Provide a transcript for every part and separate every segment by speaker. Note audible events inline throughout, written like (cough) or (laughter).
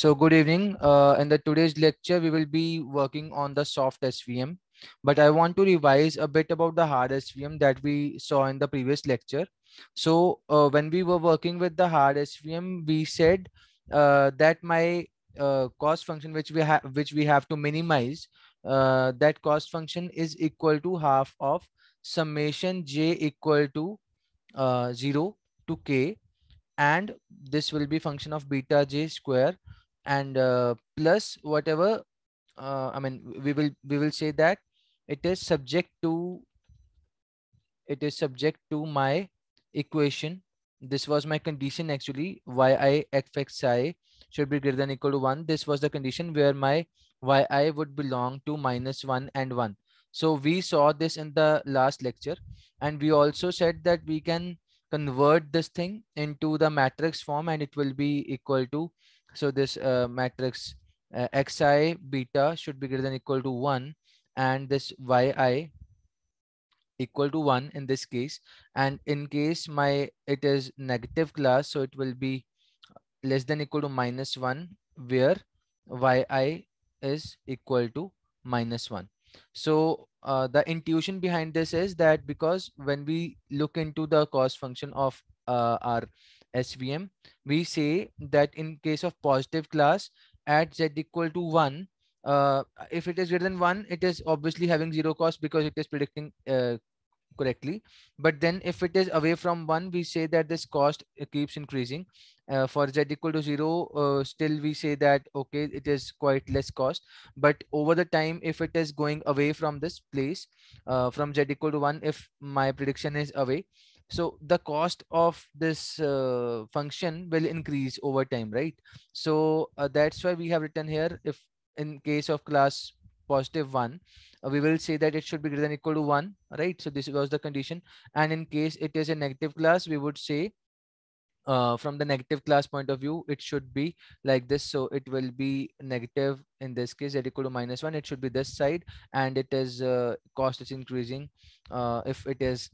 Speaker 1: So good evening. Uh, in the today's lecture, we will be working on the soft SVM, but I want to revise a bit about the hard SVM that we saw in the previous lecture. So uh, when we were working with the hard SVM, we said uh, that my uh, cost function, which we have, which we have to minimize, uh, that cost function is equal to half of summation j equal to uh, zero to k, and this will be function of beta j square and uh, plus whatever uh, i mean we will we will say that it is subject to it is subject to my equation this was my condition actually yi should be greater than equal to 1 this was the condition where my yi would belong to minus 1 and 1 so we saw this in the last lecture and we also said that we can convert this thing into the matrix form and it will be equal to so this uh, matrix uh, xi beta should be greater than equal to 1 and this yi equal to 1 in this case. And in case my it is negative class, so it will be less than equal to minus 1 where yi is equal to minus 1. So uh, the intuition behind this is that because when we look into the cost function of uh, our SVM, we say that in case of positive class at z equal to 1, uh, if it is greater than 1, it is obviously having 0 cost because it is predicting uh, correctly. But then if it is away from 1, we say that this cost uh, keeps increasing. Uh, for z equal to 0, uh, still we say that, okay, it is quite less cost. But over the time, if it is going away from this place, uh, from z equal to 1, if my prediction is away, so the cost of this uh, function will increase over time right so uh, that's why we have written here if in case of class positive 1 uh, we will say that it should be greater than equal to 1 right so this was the condition and in case it is a negative class we would say uh, from the negative class point of view, it should be like this. So it will be negative in this case, z equal to minus one. It should be this side and it is uh, cost is increasing uh, if it is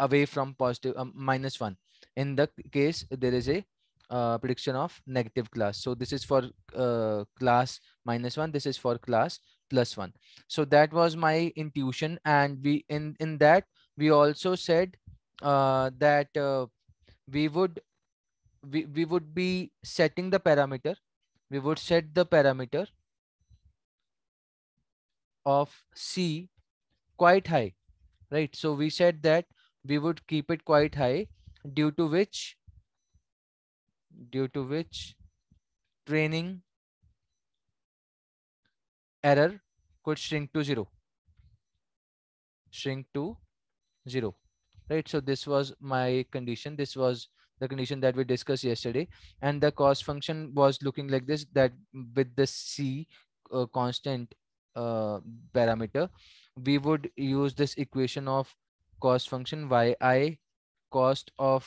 Speaker 1: away from positive um, minus one in the case there is a uh, prediction of negative class so this is for uh, class minus one this is for class plus one so that was my intuition and we in in that we also said uh, that uh, we would we, we would be setting the parameter we would set the parameter of c quite high right so we said that we would keep it quite high due to which due to which training error could shrink to zero shrink to zero right so this was my condition this was the condition that we discussed yesterday and the cost function was looking like this that with the c uh, constant uh, parameter we would use this equation of cost function yi cost of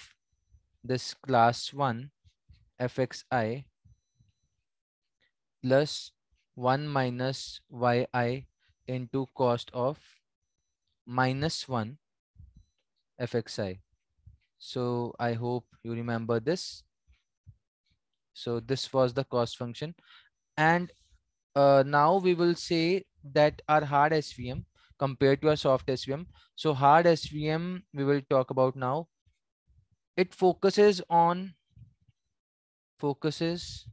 Speaker 1: this class 1 fxi plus 1 minus yi into cost of minus 1 fxi. So I hope you remember this. So this was the cost function. And uh, now we will say that our hard SVM compared to a soft SVM. So hard SVM, we will talk about now. It focuses on, focuses,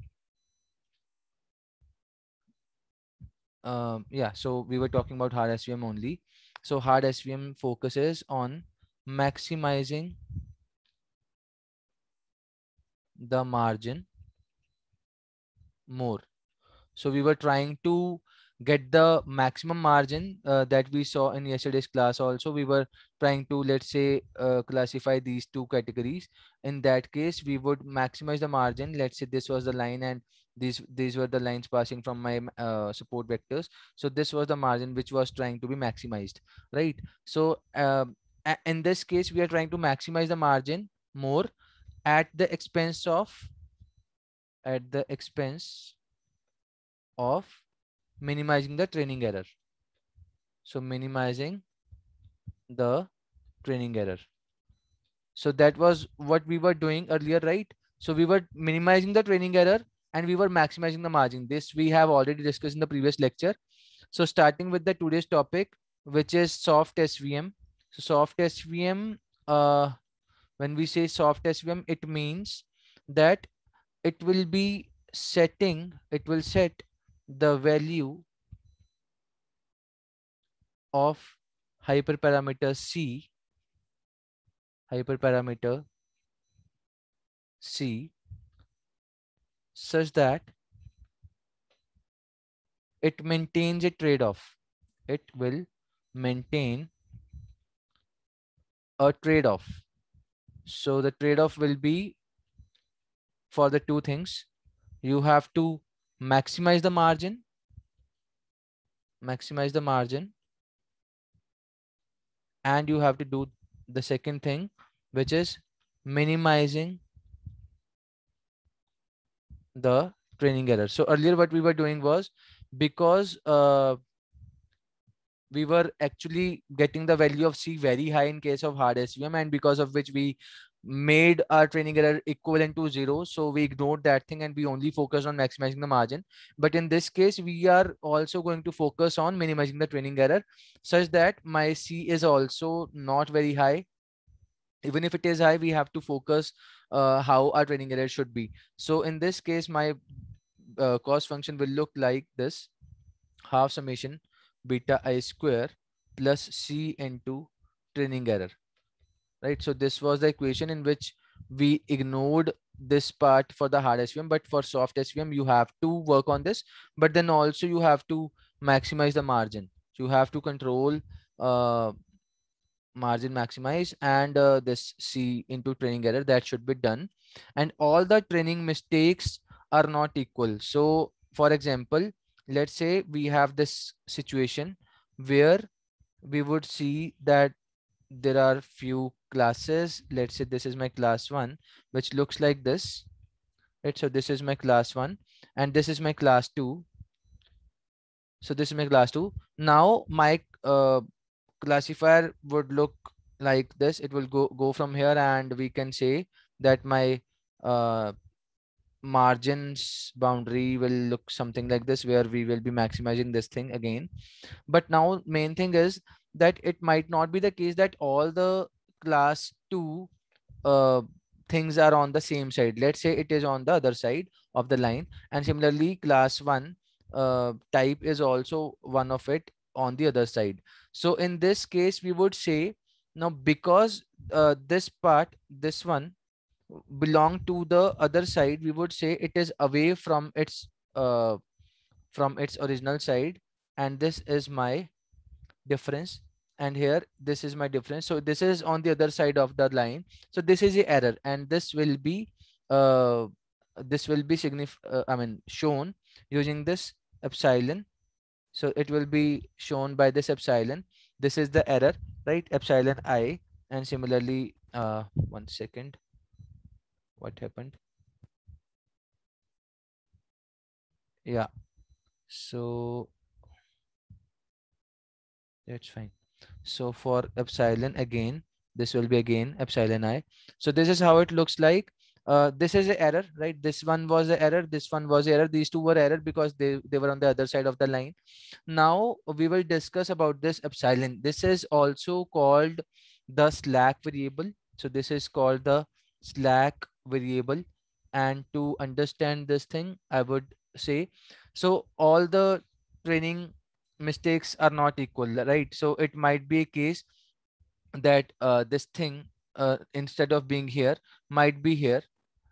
Speaker 1: um, yeah, so we were talking about hard SVM only. So hard SVM focuses on maximizing the margin more. So we were trying to get the maximum margin uh, that we saw in yesterday's class also we were trying to let's say uh, classify these two categories in that case we would maximize the margin let's say this was the line and these these were the lines passing from my uh, support vectors so this was the margin which was trying to be maximized right so um, in this case we are trying to maximize the margin more at the expense of at the expense of minimizing the training error. So minimizing the training error. So that was what we were doing earlier, right? So we were minimizing the training error and we were maximizing the margin. This we have already discussed in the previous lecture. So starting with the today's topic, which is soft SVM. So soft SVM, uh, when we say soft SVM, it means that it will be setting, it will set the value of hyperparameter C, hyperparameter C, such that it maintains a trade-off. It will maintain a trade-off. So the trade-off will be for the two things. You have to maximize the margin, maximize the margin. And you have to do the second thing, which is minimizing the training error. So earlier what we were doing was because uh, we were actually getting the value of C very high in case of hard SVM and because of which we made our training error equivalent to zero. So we ignored that thing and we only focus on maximizing the margin. But in this case, we are also going to focus on minimizing the training error such that my C is also not very high. Even if it is high, we have to focus uh, how our training error should be. So in this case, my uh, cost function will look like this half summation beta i square plus C into training error right? So this was the equation in which we ignored this part for the hard SVM, but for soft SVM, you have to work on this, but then also you have to maximize the margin. So you have to control uh, margin maximize and uh, this C into training error that should be done. And all the training mistakes are not equal. So for example, let's say we have this situation where we would see that there are few classes let's say this is my class one which looks like this right so this is my class one and this is my class two so this is my class two now my uh, classifier would look like this it will go go from here and we can say that my uh, margins boundary will look something like this where we will be maximizing this thing again but now main thing is that it might not be the case that all the class 2 uh, things are on the same side let's say it is on the other side of the line and similarly class 1 uh, type is also one of it on the other side so in this case we would say now because uh, this part this one belong to the other side we would say it is away from its uh, from its original side and this is my difference and here this is my difference so this is on the other side of the line so this is the error and this will be uh, this will be signif uh, i mean shown using this epsilon so it will be shown by this epsilon this is the error right epsilon i and similarly uh one second what happened yeah so that's fine so for epsilon again, this will be again epsilon i. So this is how it looks like. Uh, this is an error, right? This one was an error. This one was error. These two were error because they, they were on the other side of the line. Now we will discuss about this epsilon. This is also called the slack variable. So this is called the slack variable. And to understand this thing, I would say, so all the training mistakes are not equal right so it might be a case that uh, this thing uh, instead of being here might be here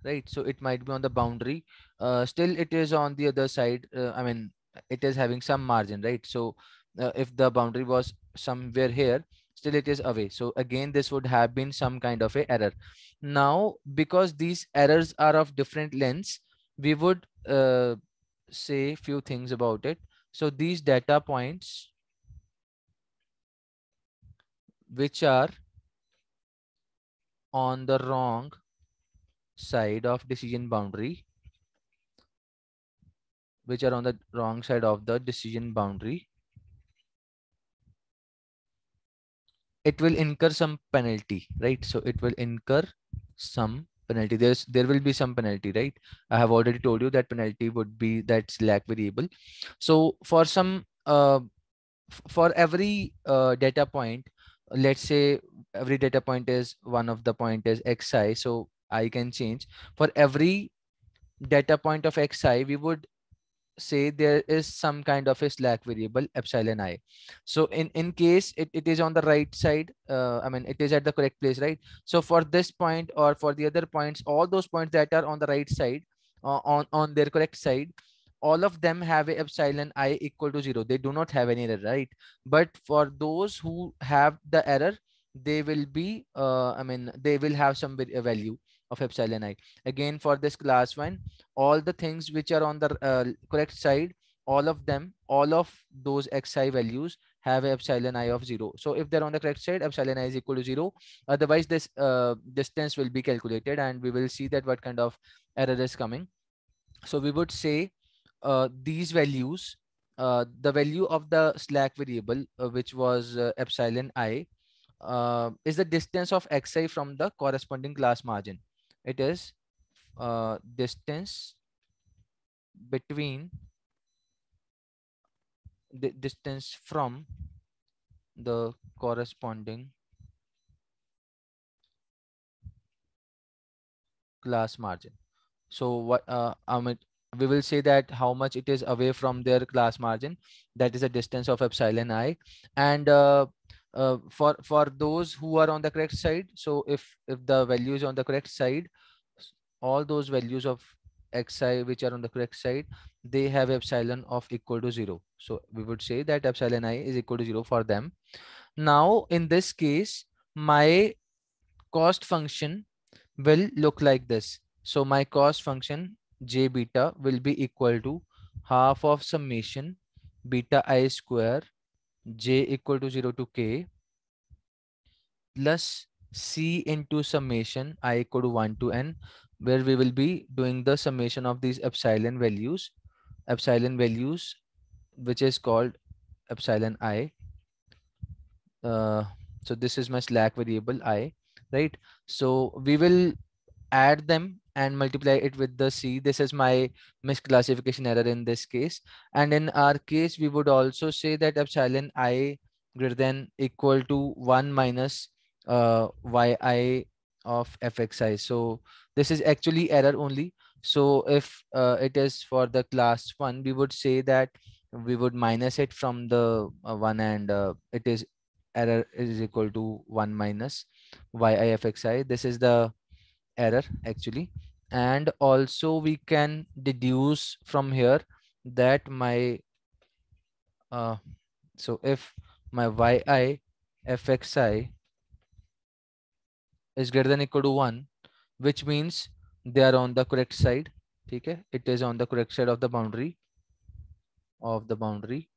Speaker 1: right so it might be on the boundary uh, still it is on the other side uh, i mean it is having some margin right so uh, if the boundary was somewhere here still it is away so again this would have been some kind of a error now because these errors are of different lengths we would uh, say few things about it so these data points which are on the wrong side of decision boundary which are on the wrong side of the decision boundary it will incur some penalty right so it will incur some penalty there's there will be some penalty right i have already told you that penalty would be that slack variable so for some uh, for every uh, data point let's say every data point is one of the point is xi so i can change for every data point of xi we would say there is some kind of a slack variable epsilon i so in in case it, it is on the right side uh, i mean it is at the correct place right so for this point or for the other points all those points that are on the right side uh, on on their correct side all of them have a epsilon i equal to zero they do not have any error right but for those who have the error they will be uh, i mean they will have some value of epsilon i. Again, for this class one, all the things which are on the uh, correct side, all of them, all of those xi values have epsilon i of 0. So if they're on the correct side, epsilon i is equal to 0. Otherwise, this uh, distance will be calculated and we will see that what kind of error is coming. So we would say uh, these values, uh, the value of the slack variable, uh, which was uh, epsilon i, uh, is the distance of xi from the corresponding class margin it is uh, distance between the distance from the corresponding class margin. So what uh, um, we will say that how much it is away from their class margin that is a distance of epsilon i and uh, uh, for for those who are on the correct side so if if the value is on the correct side all those values of xi which are on the correct side they have epsilon of equal to zero so we would say that epsilon i is equal to zero for them now in this case my cost function will look like this so my cost function j beta will be equal to half of summation beta i square j equal to 0 to k plus c into summation i equal to 1 to n where we will be doing the summation of these epsilon values epsilon values which is called epsilon i uh, so this is my slack variable i right so we will add them and multiply it with the C. This is my misclassification error in this case. And in our case, we would also say that epsilon i greater than equal to 1 minus uh, yi of fxi. So this is actually error only. So if uh, it is for the class 1, we would say that we would minus it from the uh, 1 and uh, it is error is equal to 1 minus yifxi. This is the error actually and also we can deduce from here that my uh, so if my yi fxi is greater than equal to 1 which means they are on the correct side okay it is on the correct side of the boundary of the boundary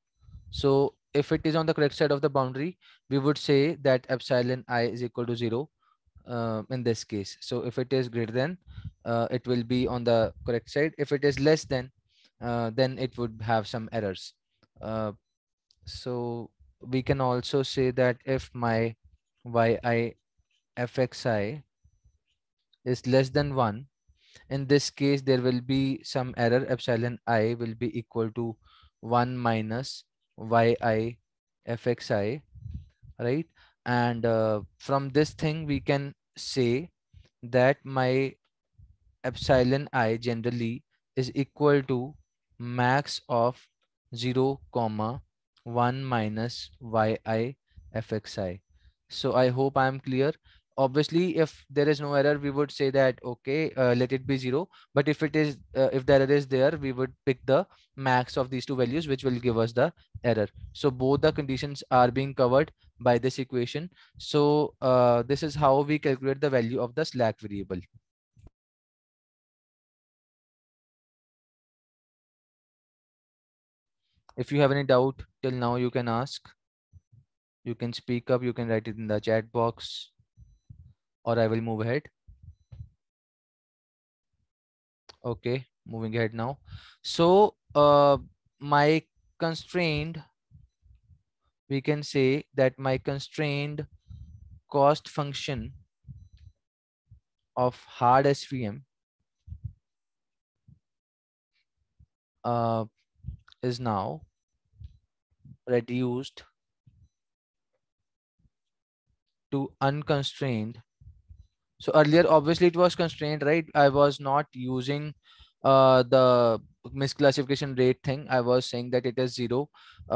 Speaker 1: so if it is on the correct side of the boundary we would say that epsilon i is equal to 0 uh, in this case. So if it is greater than, uh, it will be on the correct side. If it is less than, uh, then it would have some errors. Uh, so we can also say that if my yi fxi is less than 1, in this case, there will be some error. Epsilon i will be equal to 1 minus yi fxi, right? and uh, from this thing we can say that my epsilon i generally is equal to max of 0 comma 1 minus yi fxi so i hope i am clear obviously if there is no error we would say that okay uh, let it be zero but if it is uh, if the error is there we would pick the max of these two values which will give us the error so both the conditions are being covered by this equation so uh, this is how we calculate the value of the slack variable if you have any doubt till now you can ask you can speak up you can write it in the chat box or I will move ahead. Okay, moving ahead now. So uh, my constrained, we can say that my constrained cost function of hard SVM uh, is now reduced to unconstrained so earlier obviously it was constrained right i was not using uh, the misclassification rate thing i was saying that it is zero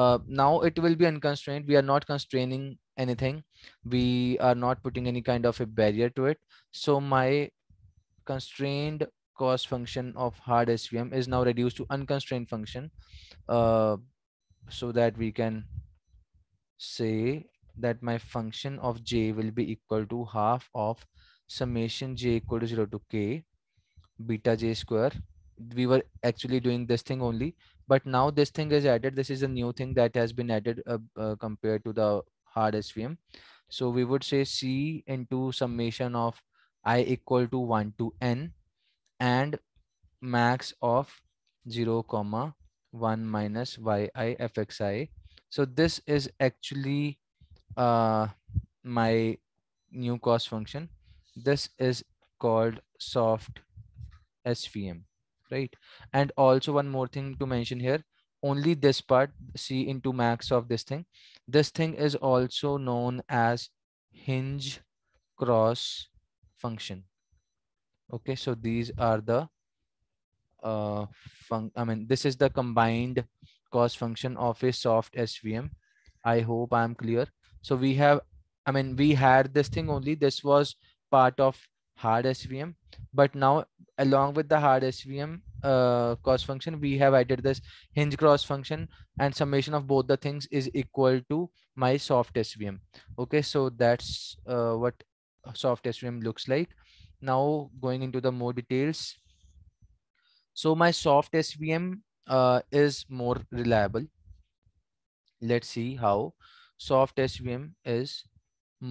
Speaker 1: uh, now it will be unconstrained we are not constraining anything we are not putting any kind of a barrier to it so my constrained cost function of hard svm is now reduced to unconstrained function uh, so that we can say that my function of j will be equal to half of summation j equal to 0 to k beta j square we were actually doing this thing only but now this thing is added this is a new thing that has been added uh, uh, compared to the hard svm so we would say c into summation of i equal to 1 to n and max of 0 comma 1 minus yi fxi so this is actually uh, my new cost function this is called soft SVM, right? And also one more thing to mention here, only this part, see into max of this thing. This thing is also known as hinge cross function. Okay, so these are the uh, fun I mean, this is the combined cost function of a soft SVM. I hope I'm clear. So we have, I mean, we had this thing only. This was part of hard SVM. But now along with the hard SVM uh, cost function, we have added this hinge cross function and summation of both the things is equal to my soft SVM. Okay, so that's uh, what soft SVM looks like. Now going into the more details. So my soft SVM uh, is more reliable. Let's see how soft SVM is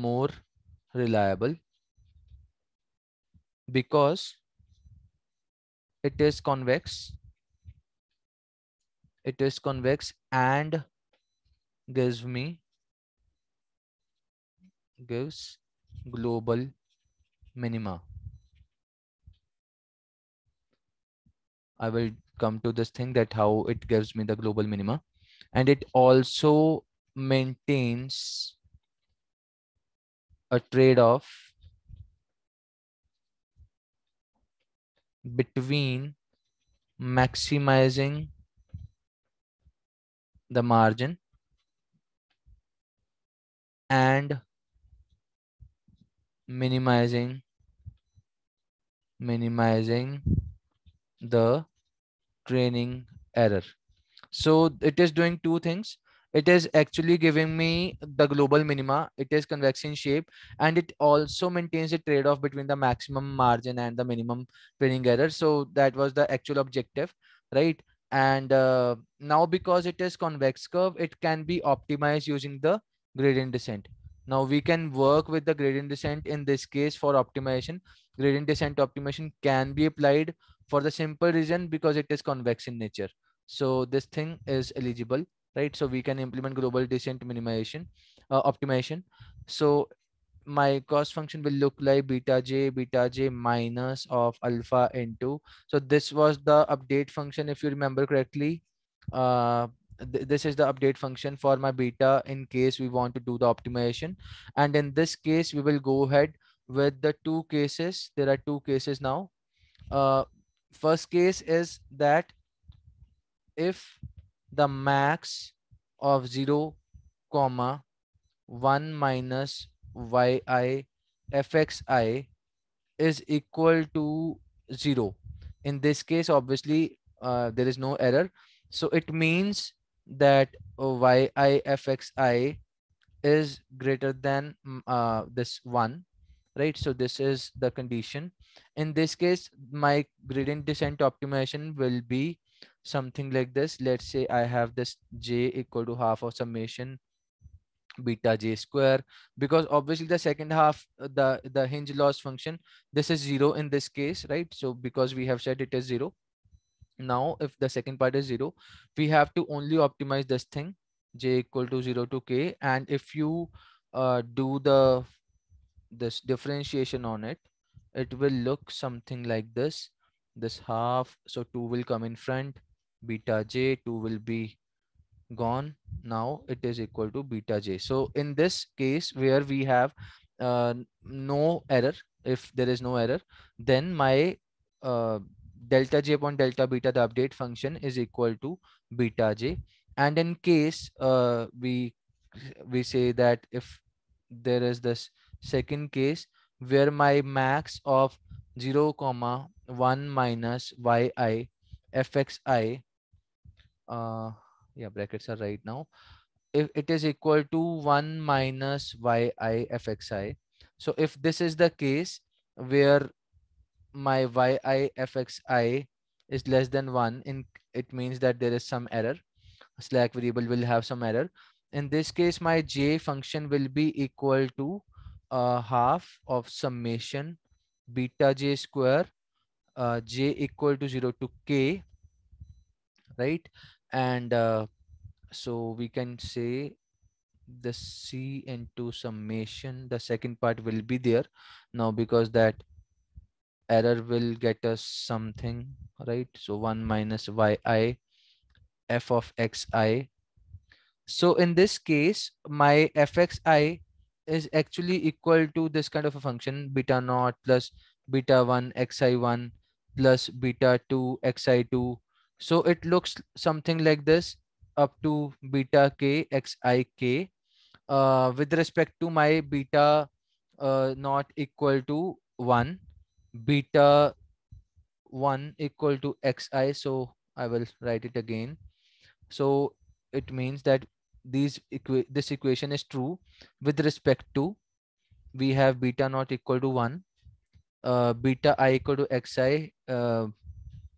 Speaker 1: more reliable because it is convex it is convex and gives me gives global minima i will come to this thing that how it gives me the global minima and it also maintains a trade-off between maximizing the margin and minimizing minimizing the training error so it is doing two things it is actually giving me the global minima it is convex in shape and it also maintains a trade-off between the maximum margin and the minimum training error so that was the actual objective right and uh, now because it is convex curve it can be optimized using the gradient descent now we can work with the gradient descent in this case for optimization gradient descent optimization can be applied for the simple reason because it is convex in nature so this thing is eligible right? So we can implement global descent minimization, uh, optimization. So my cost function will look like beta j beta j minus of alpha into so this was the update function if you remember correctly uh th this is the update function for my beta in case we want to do the optimization and in this case we will go ahead with the two cases there are two cases now uh first case is that if the max of 0 comma 1 minus yi fxi is equal to 0 in this case obviously uh, there is no error so it means that yi fxi is greater than mm, uh, this one right so this is the condition in this case my gradient descent optimization will be something like this. Let's say I have this j equal to half of summation beta j square because obviously the second half uh, the the hinge loss function this is zero in this case right so because we have said it is zero now if the second part is zero we have to only optimize this thing j equal to 0 to k and if you uh, do the this differentiation on it it will look something like this this half so 2 will come in front beta j 2 will be gone now it is equal to beta j so in this case where we have uh, no error if there is no error then my uh, delta j upon delta beta the update function is equal to beta j and in case uh, we we say that if there is this second case where my max of 0 comma 1 minus yi fxi uh, yeah, brackets are right now. If it is equal to 1 minus yi fxi. So if this is the case where my yi fxi is less than 1, in, it means that there is some error. Slack variable will have some error. In this case, my j function will be equal to uh, half of summation beta j square uh, j equal to 0 to k right? And uh, so we can say the C into summation, the second part will be there now because that error will get us something, right? So 1 minus yi f of xi. So in this case, my fxi is actually equal to this kind of a function beta naught plus beta 1 xi1 plus beta 2 xi2 so it looks something like this up to beta k uh, with respect to my beta uh, not equal to 1 beta 1 equal to xi so i will write it again so it means that these equa this equation is true with respect to we have beta not equal to 1 uh, beta i equal to xi uh,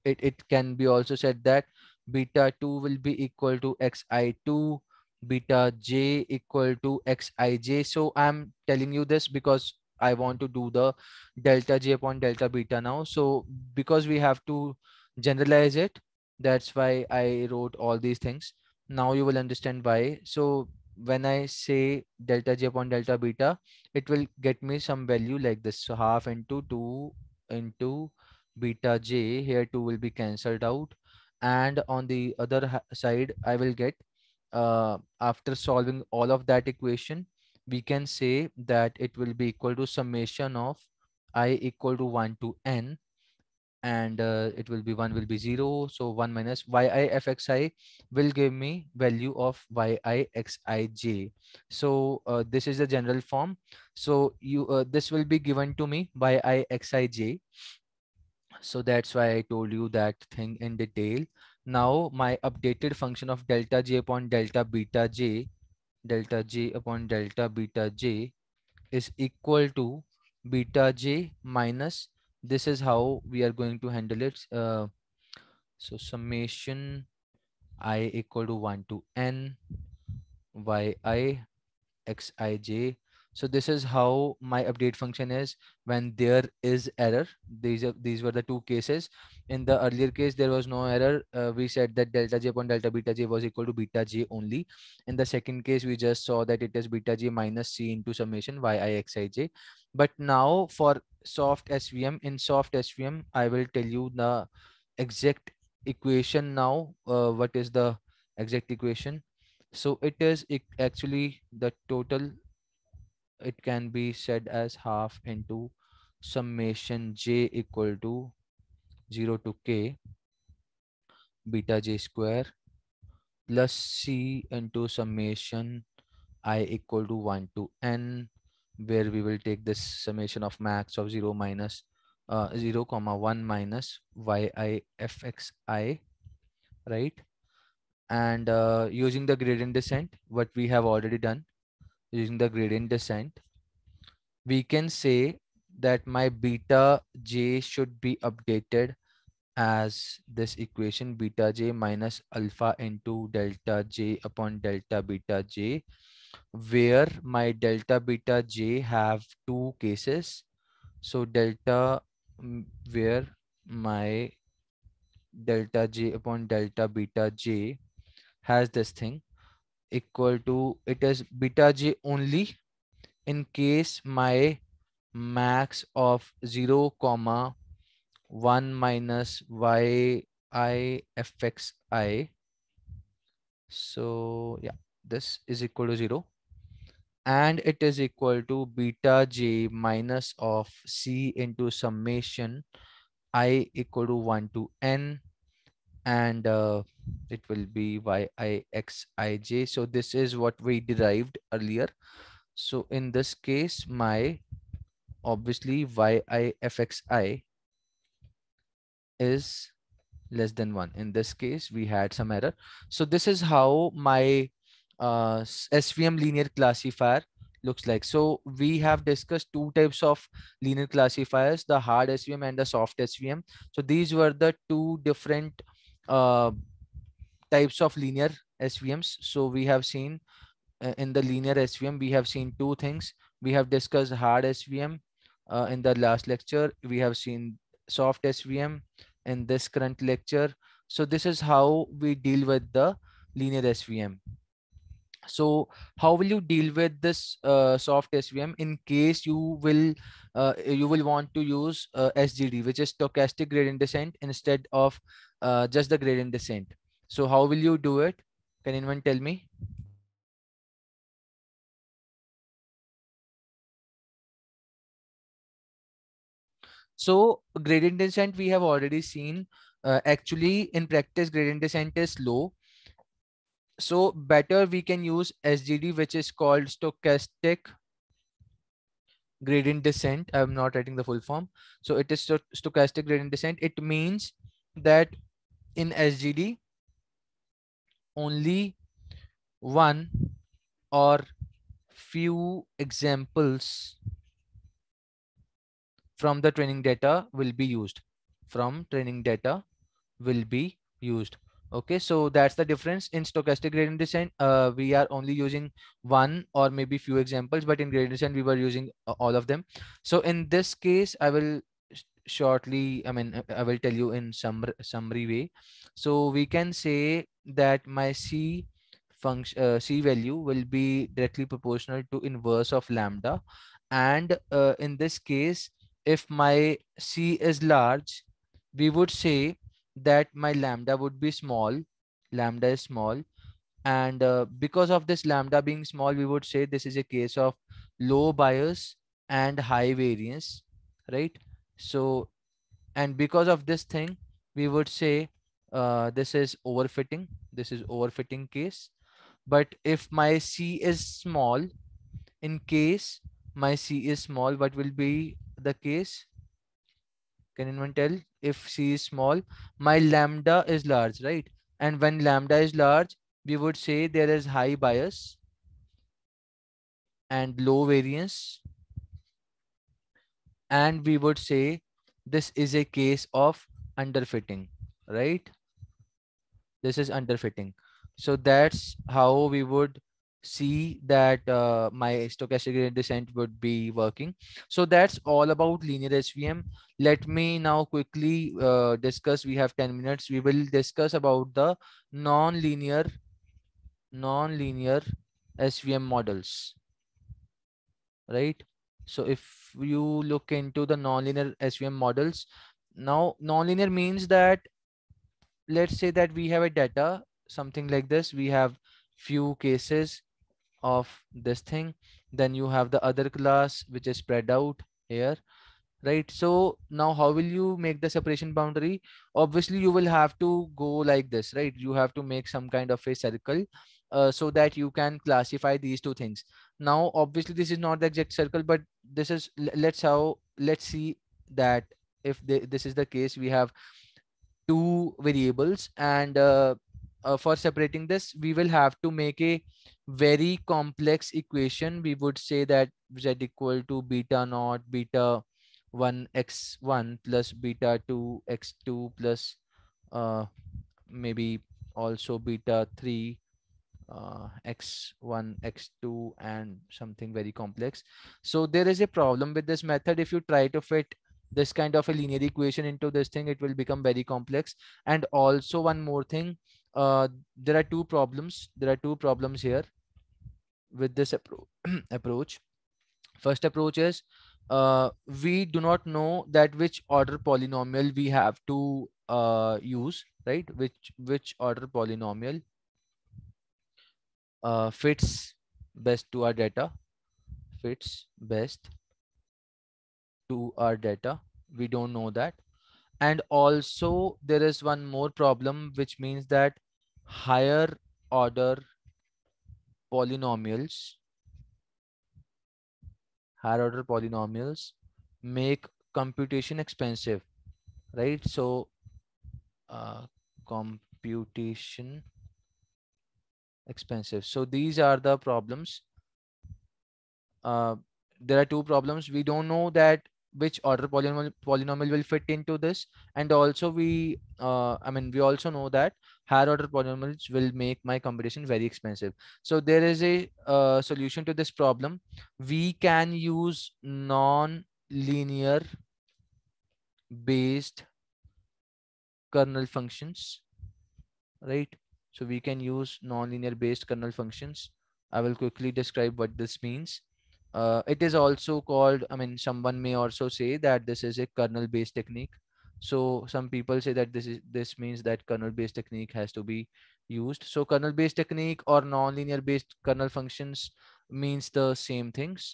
Speaker 1: it, it can be also said that beta 2 will be equal to xi2 beta j equal to xij so i'm telling you this because i want to do the delta j upon delta beta now so because we have to generalize it that's why i wrote all these things now you will understand why so when i say delta j upon delta beta it will get me some value like this so half into 2 into beta j here 2 will be cancelled out and on the other side i will get uh, after solving all of that equation we can say that it will be equal to summation of i equal to 1 to n and uh, it will be 1 will be 0 so 1 minus yi fxi will give me value of yi xij so uh, this is the general form so you uh, this will be given to me by i xij so that's why I told you that thing in detail. Now my updated function of delta j upon delta beta j, delta j upon delta beta j is equal to beta j minus, this is how we are going to handle it. Uh, so summation i equal to 1 to n yi xij so this is how my update function is when there is error. These are these were the two cases. In the earlier case, there was no error. Uh, we said that delta j upon delta beta j was equal to beta j only. In the second case, we just saw that it is beta j minus c into summation yixij. But now for soft SVM, in soft SVM, I will tell you the exact equation now. Uh, what is the exact equation? So it is actually the total it can be said as half into summation j equal to 0 to k beta j square plus c into summation i equal to 1 to n where we will take this summation of max of 0 minus uh, 0 comma 1 minus yi fxi right and uh, using the gradient descent what we have already done using the gradient descent, we can say that my beta j should be updated as this equation beta j minus alpha into delta j upon delta beta j where my delta beta j have two cases so delta where my delta j upon delta beta j has this thing equal to it is beta j only in case my max of 0 comma 1 minus y i f x i so yeah this is equal to 0 and it is equal to beta j minus of c into summation i equal to 1 to n and uh, it will be y i x i j so this is what we derived earlier so in this case my obviously y i f x i is less than one in this case we had some error so this is how my uh, svm linear classifier looks like so we have discussed two types of linear classifiers the hard svm and the soft svm so these were the two different uh, types of linear SVMs. So we have seen uh, in the linear SVM, we have seen two things. We have discussed hard SVM uh, in the last lecture. We have seen soft SVM in this current lecture. So this is how we deal with the linear SVM. So how will you deal with this uh, soft SVM in case you will uh, you will want to use uh, SGD, which is stochastic gradient descent instead of uh, just the gradient descent. So how will you do it? Can anyone tell me? So gradient descent we have already seen. Uh, actually, in practice, gradient descent is low. So better we can use SGD, which is called stochastic gradient descent. I'm not writing the full form. So it is stochastic gradient descent. It means that in SGD, only one or few examples from the training data will be used from training data will be used okay so that's the difference in stochastic gradient descent uh, we are only using one or maybe few examples but in gradient descent we were using uh, all of them so in this case i will shortly i mean uh, i will tell you in some summary way so we can say that my C function uh, C value will be directly proportional to inverse of lambda. And uh, in this case, if my C is large, we would say that my lambda would be small. Lambda is small. And uh, because of this lambda being small, we would say this is a case of low bias and high variance, right? So, and because of this thing, we would say uh, this is overfitting. This is overfitting case. But if my C is small, in case my C is small, what will be the case? Can anyone tell? If C is small, my lambda is large, right? And when lambda is large, we would say there is high bias and low variance. And we would say this is a case of underfitting right? This is underfitting. So that's how we would see that uh, my stochastic gradient descent would be working. So that's all about linear SVM. Let me now quickly uh, discuss, we have 10 minutes. We will discuss about the non-linear, non-linear SVM models, right? So if you look into the nonlinear SVM models, now nonlinear means that let's say that we have a data, something like this. We have few cases of this thing. Then you have the other class, which is spread out here, right? So now how will you make the separation boundary? Obviously, you will have to go like this, right? You have to make some kind of a circle uh, so that you can classify these two things. Now, obviously, this is not the exact circle, but this is let's how let's see that if they, this is the case, we have two variables and uh, uh, for separating this we will have to make a very complex equation we would say that z equal to beta naught beta 1 x1 plus beta 2 x2 plus uh, maybe also beta 3 uh, x1 x2 and something very complex so there is a problem with this method if you try to fit this kind of a linear equation into this thing, it will become very complex. And also one more thing, uh, there are two problems. There are two problems here with this appro (clears throat) approach. First approach is uh, we do not know that which order polynomial we have to uh, use, right? Which which order polynomial uh, fits best to our data, fits best to our data. We don't know that. And also there is one more problem, which means that higher order polynomials, higher order polynomials make computation expensive, right? So uh, computation expensive. So these are the problems. Uh, there are two problems. We don't know that which order polynomial polynomial will fit into this and also we uh, i mean we also know that higher order polynomials will make my computation very expensive so there is a uh, solution to this problem we can use non linear based kernel functions right so we can use non linear based kernel functions i will quickly describe what this means uh, it is also called i mean someone may also say that this is a kernel based technique so some people say that this is this means that kernel based technique has to be used so kernel based technique or nonlinear based kernel functions means the same things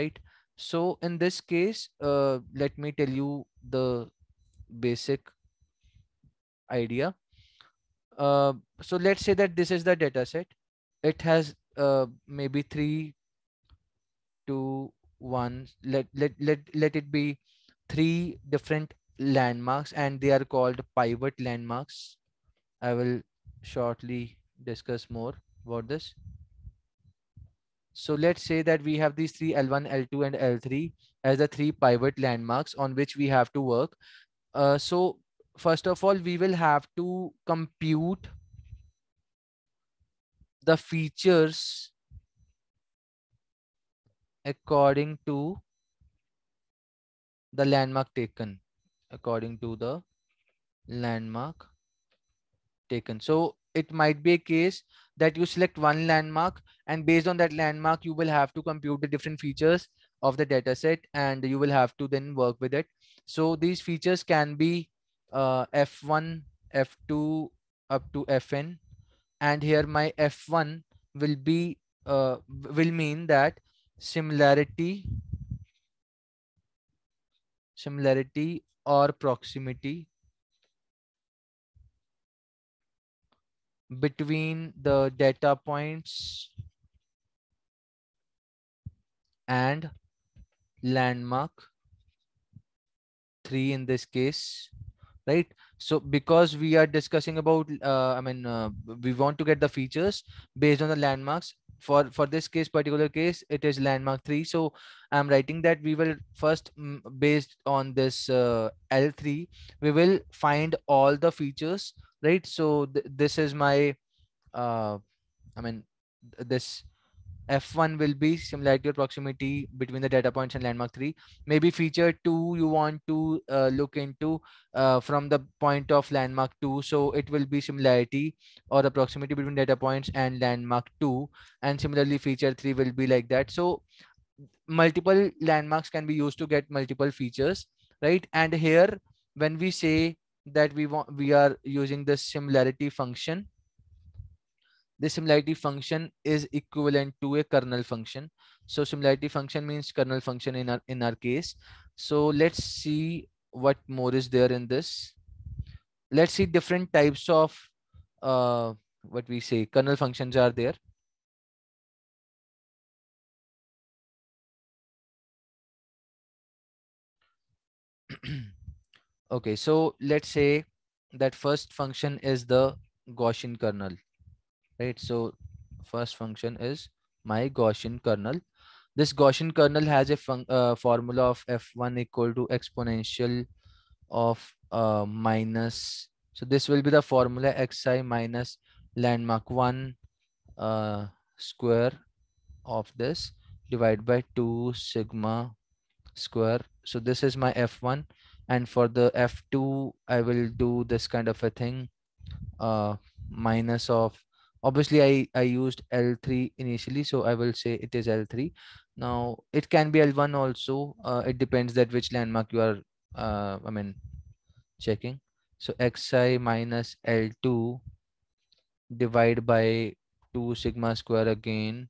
Speaker 1: right so in this case uh, let me tell you the basic idea uh, so let's say that this is the data set it has uh, maybe three to one let let let, let it be three different landmarks and they are called pivot landmarks i will shortly discuss more about this so let's say that we have these three l1 l2 and l3 as the three pivot landmarks on which we have to work uh, so first of all we will have to compute the features according to the landmark taken according to the landmark taken so it might be a case that you select one landmark and based on that landmark you will have to compute the different features of the data set and you will have to then work with it so these features can be uh, f1 f2 up to fn and here my f1 will be uh, will mean that similarity similarity or proximity between the data points and landmark 3 in this case right so because we are discussing about uh, i mean uh, we want to get the features based on the landmarks for for this case particular case it is landmark 3 so i'm writing that we will first mm, based on this uh, l3 we will find all the features right so th this is my uh, i mean th this F1 will be similarity your proximity between the data points and landmark 3. Maybe feature 2 you want to uh, look into uh, from the point of landmark 2. So it will be similarity or the proximity between data points and landmark 2. And similarly, feature 3 will be like that. So multiple landmarks can be used to get multiple features, right? And here, when we say that we want we are using the similarity function the similarity function is equivalent to a kernel function. So similarity function means kernel function in our, in our case. So let's see what more is there in this. Let's see different types of uh, what we say kernel functions are there. (clears throat) okay, so let's say that first function is the Gaussian kernel right so first function is my gaussian kernel this gaussian kernel has a uh, formula of f1 equal to exponential of uh, minus so this will be the formula xi minus landmark 1 uh, square of this divided by 2 sigma square so this is my f1 and for the f2 i will do this kind of a thing uh minus of obviously I, I used L3 initially, so I will say it is L3. Now it can be L1 also. Uh, it depends that which landmark you are, uh, I mean, checking. So xi minus L2 divide by 2 sigma square again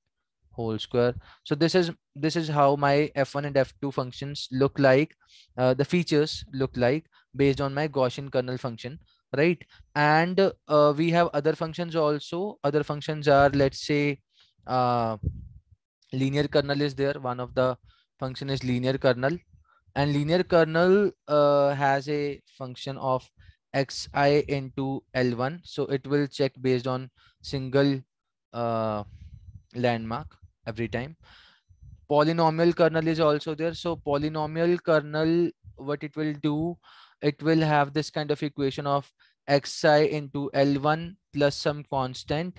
Speaker 1: whole square. So this is this is how my f1 and f2 functions look like. Uh, the features look like based on my Gaussian kernel function right and uh, we have other functions also other functions are let's say uh, linear kernel is there one of the function is linear kernel and linear kernel uh, has a function of xi into l1 so it will check based on single uh, landmark every time polynomial kernel is also there so polynomial kernel what it will do it will have this kind of equation of xi into L1 plus some constant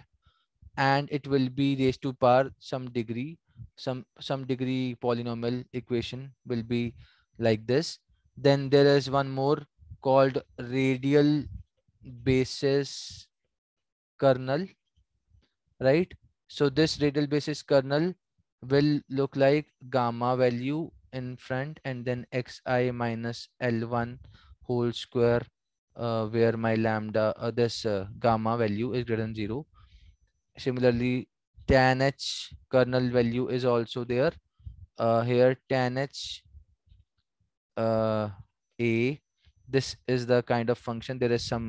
Speaker 1: and it will be raised to power some degree some some degree polynomial equation will be like this then there is one more called radial basis kernel right so this radial basis kernel will look like gamma value in front and then xi minus l1 whole square uh, where my lambda uh, this uh, gamma value is greater than zero similarly tan h kernel value is also there uh, here tan uh, a. this is the kind of function there is some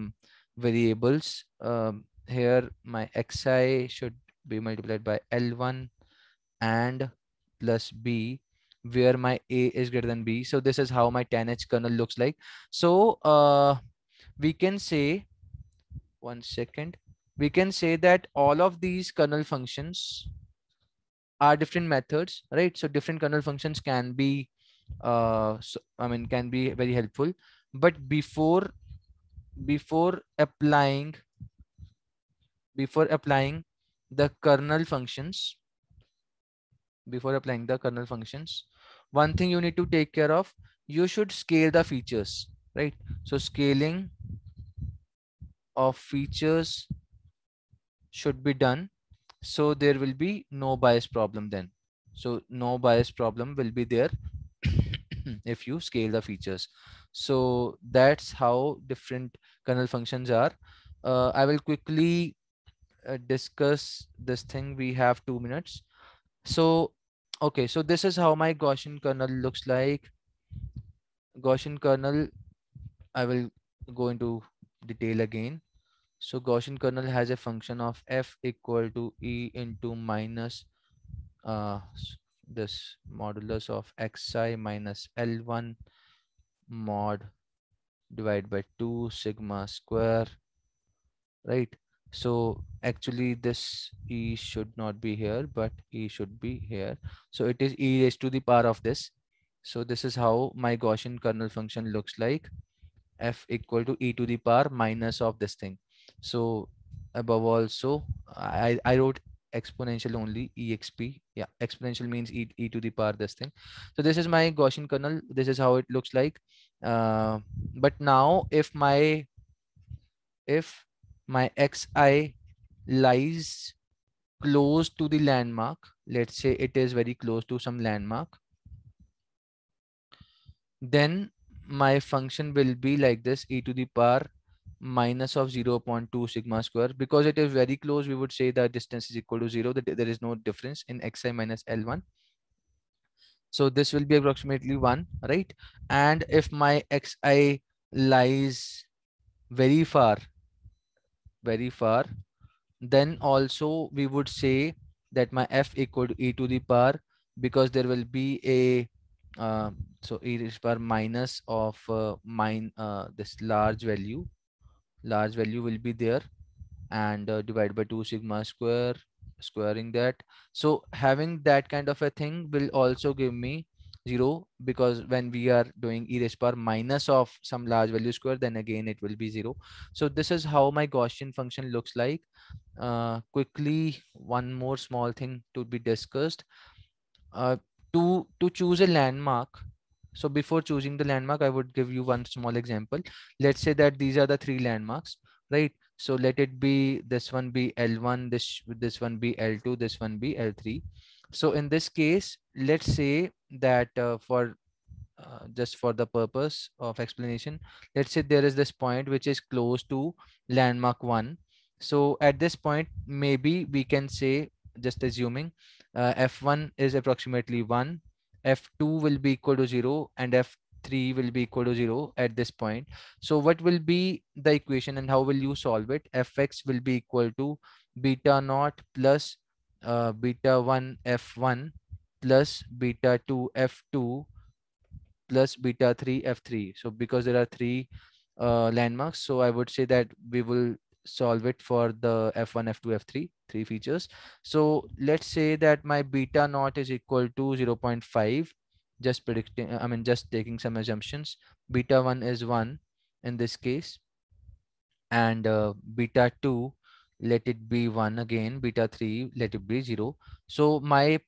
Speaker 1: variables um, here my xi should be multiplied by l1 and plus b where my a is greater than b so this is how my tan h kernel looks like so uh, we can say one second we can say that all of these kernel functions are different methods right so different kernel functions can be uh so, i mean can be very helpful but before before applying before applying the kernel functions before applying the kernel functions. One thing you need to take care of, you should scale the features, right? So scaling of features should be done. So there will be no bias problem then. So no bias problem will be there (coughs) if you scale the features. So that's how different kernel functions are. Uh, I will quickly uh, discuss this thing. We have two minutes. So okay so this is how my Gaussian kernel looks like Gaussian kernel I will go into detail again so Gaussian kernel has a function of f equal to e into minus uh, this modulus of xi minus L1 mod divided by 2 sigma square, right? so actually this e should not be here but e should be here so it is e raised to the power of this so this is how my gaussian kernel function looks like f equal to e to the power minus of this thing so above also i i wrote exponential only exp yeah exponential means e, e to the power this thing so this is my gaussian kernel this is how it looks like uh, but now if my if my xi lies close to the landmark. Let's say it is very close to some landmark. Then my function will be like this e to the power minus of 0 0.2 sigma square because it is very close we would say that distance is equal to 0 that there is no difference in xi minus l1 so this will be approximately 1 right and if my xi lies very far very far then also we would say that my f equal to e to the power because there will be a uh, so e to the power minus of uh, mine uh, this large value large value will be there and uh, divided by 2 sigma square squaring that so having that kind of a thing will also give me 0 because when we are doing e raised power minus of some large value square then again it will be 0 so this is how my Gaussian function looks like uh, quickly one more small thing to be discussed uh, to to choose a landmark so before choosing the landmark I would give you one small example let's say that these are the three landmarks right so let it be this one be L1 this this one be L2 this one be L3 so in this case, let's say that uh, for uh, just for the purpose of explanation, let's say there is this point which is close to landmark one. So at this point, maybe we can say, just assuming uh, F1 is approximately one, F2 will be equal to zero and F3 will be equal to zero at this point. So what will be the equation and how will you solve it? Fx will be equal to beta naught plus uh, beta 1 F1 plus beta 2 F2 plus beta 3 F3. So because there are three uh, landmarks, so I would say that we will solve it for the F1, F2, F3, three features. So let's say that my beta naught is equal to 0 0.5, just predicting, I mean, just taking some assumptions. Beta 1 is 1 in this case, and uh, beta 2 let it be 1 again beta 3 let it be 0 so my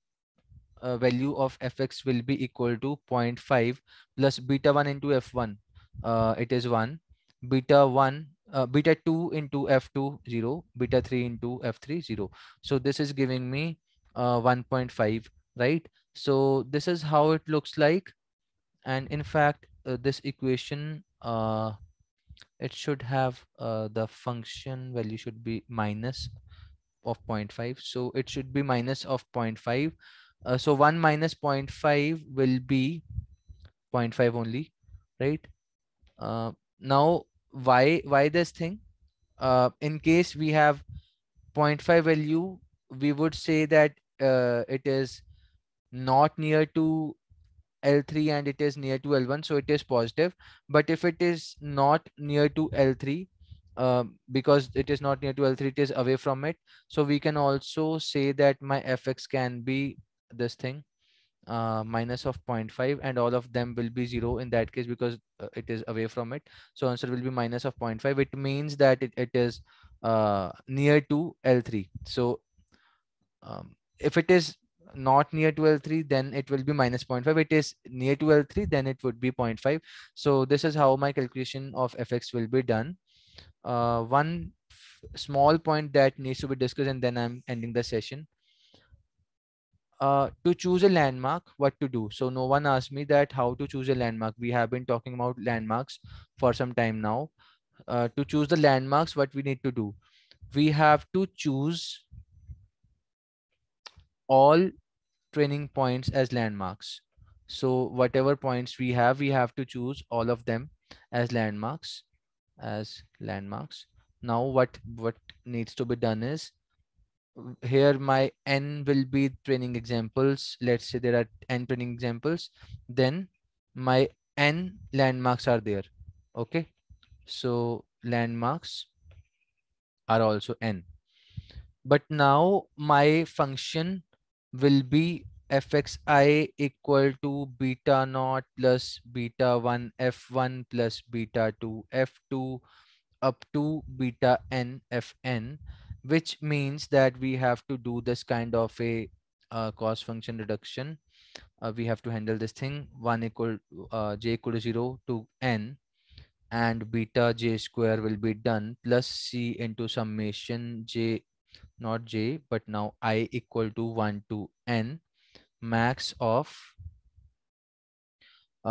Speaker 1: uh, value of fx will be equal to 0.5 plus beta 1 into f1 uh, it is 1 beta 1 uh, beta 2 into f2 0 beta 3 into f3 0 so this is giving me uh, 1.5 right so this is how it looks like and in fact uh, this equation uh, it should have uh, the function value should be minus of 0.5 so it should be minus of 0.5 uh, so 1 minus 0.5 will be 0.5 only right uh, now why why this thing uh, in case we have 0.5 value we would say that uh, it is not near to L3 and it is near to L1, so it is positive. But if it is not near to L3, uh, um, because it is not near to L3, it is away from it. So we can also say that my fx can be this thing uh, minus of 0.5 and all of them will be zero in that case because uh, it is away from it. So answer will be minus of 0.5. It means that it, it is uh, near to L3. So um, if it is not near to L3, then it will be minus 0.5. It is near to L3, then it would be 0.5. So this is how my calculation of FX will be done. Uh, one small point that needs to be discussed and then I'm ending the session. Uh, to choose a landmark, what to do. So no one asked me that how to choose a landmark. We have been talking about landmarks for some time now. Uh, to choose the landmarks, what we need to do. We have to choose all training points as landmarks. So whatever points we have, we have to choose all of them as landmarks, as landmarks. Now what, what needs to be done is here my n will be training examples. Let's say there are n training examples. Then my n landmarks are there. Okay. So landmarks are also n. But now my function will be fxi equal to beta naught plus beta 1 f1 plus beta 2 f2 up to beta n fn which means that we have to do this kind of a uh, cost function reduction uh, we have to handle this thing 1 equal uh, j equal to 0 to n and beta j square will be done plus c into summation j not j but now i equal to 1 to n max of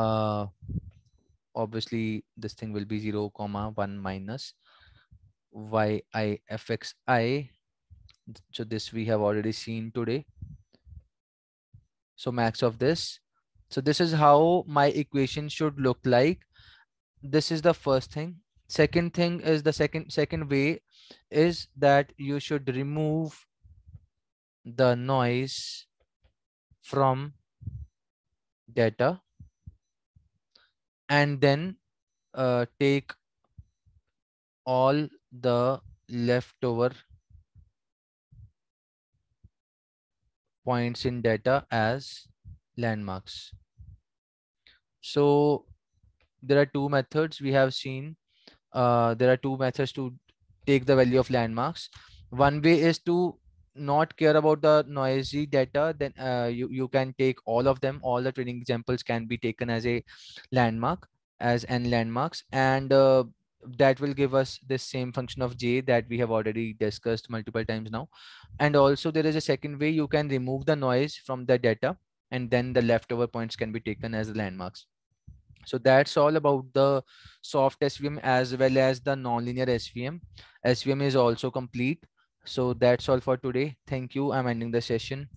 Speaker 1: uh obviously this thing will be 0 comma 1 minus y i f x i so this we have already seen today so max of this so this is how my equation should look like this is the first thing second thing is the second second way is that you should remove the noise from data and then uh, take all the leftover points in data as landmarks. So there are two methods we have seen. Uh, there are two methods to take the value of landmarks one way is to not care about the noisy data then uh, you you can take all of them all the training examples can be taken as a landmark as n landmarks and uh, that will give us this same function of j that we have already discussed multiple times now and also there is a second way you can remove the noise from the data and then the leftover points can be taken as landmarks so that's all about the soft svm as well as the nonlinear svm svm is also complete so that's all for today thank you i'm ending the session